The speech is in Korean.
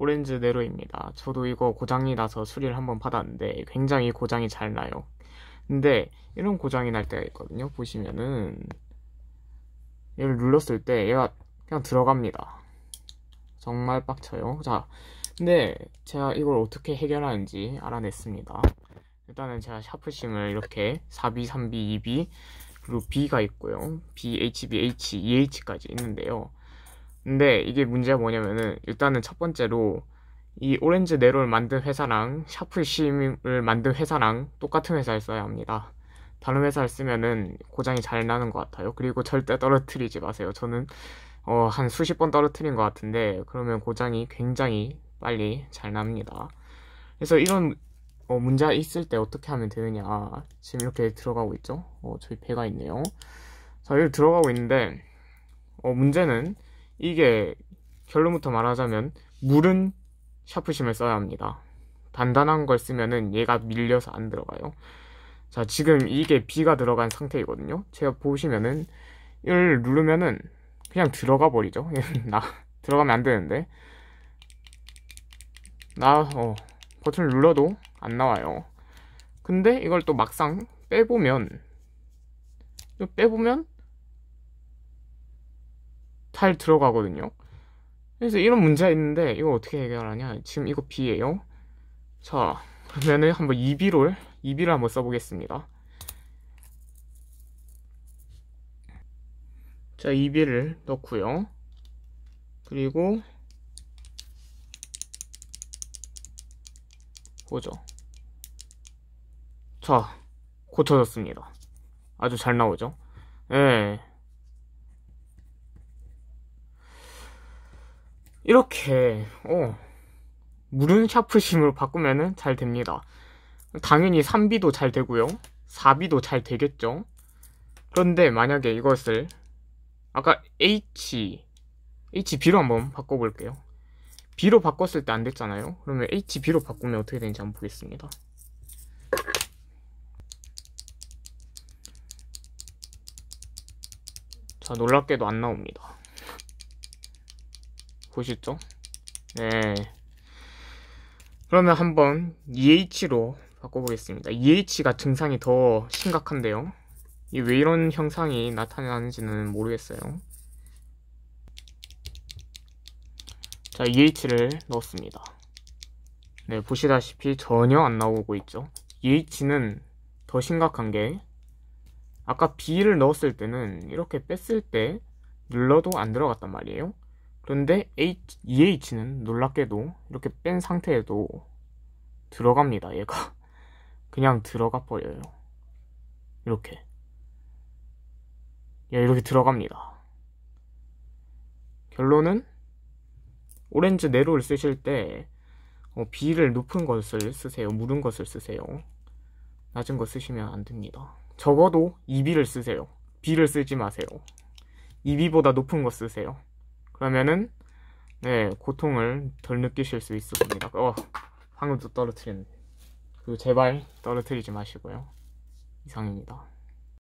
오렌즈 네로입니다. 저도 이거 고장이 나서 수리를 한번 받았는데 굉장히 고장이 잘 나요. 근데 이런 고장이 날 때가 있거든요. 보시면은 얘를 눌렀을 때 얘가 그냥 들어갑니다. 정말 빡쳐요. 자, 근데 제가 이걸 어떻게 해결하는지 알아냈습니다. 일단은 제가 샤프심을 이렇게 4B, 3B, 2B 그리고 B가 있고요. B, H, B, H, EH까지 있는데요. 근데 이게 문제가 뭐냐면은 일단은 첫 번째로 이 오렌지 네로를 만든 회사랑 샤프 심을 만든 회사랑 똑같은 회사를 써야 합니다. 다른 회사를 쓰면은 고장이 잘 나는 것 같아요. 그리고 절대 떨어뜨리지 마세요. 저는 어, 한 수십 번 떨어뜨린 것 같은데 그러면 고장이 굉장히 빨리 잘 납니다. 그래서 이런 어, 문제가 있을 때 어떻게 하면 되느냐 지금 이렇게 들어가고 있죠. 어, 저희 배가 있네요. 자, 여기 들어가고 있는데 어, 문제는 이게 결론부터 말하자면 물은 샤프심을 써야 합니다. 단단한 걸 쓰면은 얘가 밀려서 안 들어가요. 자, 지금 이게 비가 들어간 상태이거든요. 제가 보시면은 이를 누르면은 그냥 들어가 버리죠. 나 들어가면 안 되는데 나 어, 버튼을 눌러도 안 나와요. 근데 이걸 또 막상 빼보면 빼보면 탈 들어가거든요. 그래서 이런 문제가 있는데 이거 어떻게 해결하냐. 지금 이거 B예요. 자, 그러면은 한번 2B를 2B를 한번 써보겠습니다. 자, 2B를 넣고요. 그리고 보죠. 자, 고쳐졌습니다. 아주 잘 나오죠? 예. 네. 이렇게 어, 무른 샤프심으로 바꾸면 잘 됩니다. 당연히 3비도잘 되고요. 4비도잘 되겠죠. 그런데 만약에 이것을 아까 H, HB로 한번 바꿔볼게요. B로 바꿨을 때 안 됐잖아요. 그러면 HB로 바꾸면 어떻게 되는지 한번 보겠습니다. 자, 놀랍게도 안 나옵니다. 보시죠 네 그러면 한번 EH로 바꿔보겠습니다 EH가 증상이 더 심각한데요 이왜 이런 형상이 나타나는지는 모르겠어요 자 EH를 넣었습니다 네 보시다시피 전혀 안 나오고 있죠 EH는 더 심각한 게 아까 B를 넣었을 때는 이렇게 뺐을 때 눌러도 안 들어갔단 말이에요 그런데 H, EH는 놀랍게도 이렇게 뺀 상태에도 들어갑니다. 얘가 그냥 들어가 버려요. 이렇게 야, 이렇게 들어갑니다. 결론은 오렌지 네로를 쓰실 때 어, B를 높은 것을 쓰세요. 무른 것을 쓰세요. 낮은 거 쓰시면 안 됩니다. 적어도 2B를 쓰세요. B를 쓰지 마세요. 2B보다 높은 거 쓰세요. 그러면은 네 고통을 덜 느끼실 수 있을 겁니다 어 방금도 떨어뜨린 그 제발 떨어뜨리지 마시고요 이상입니다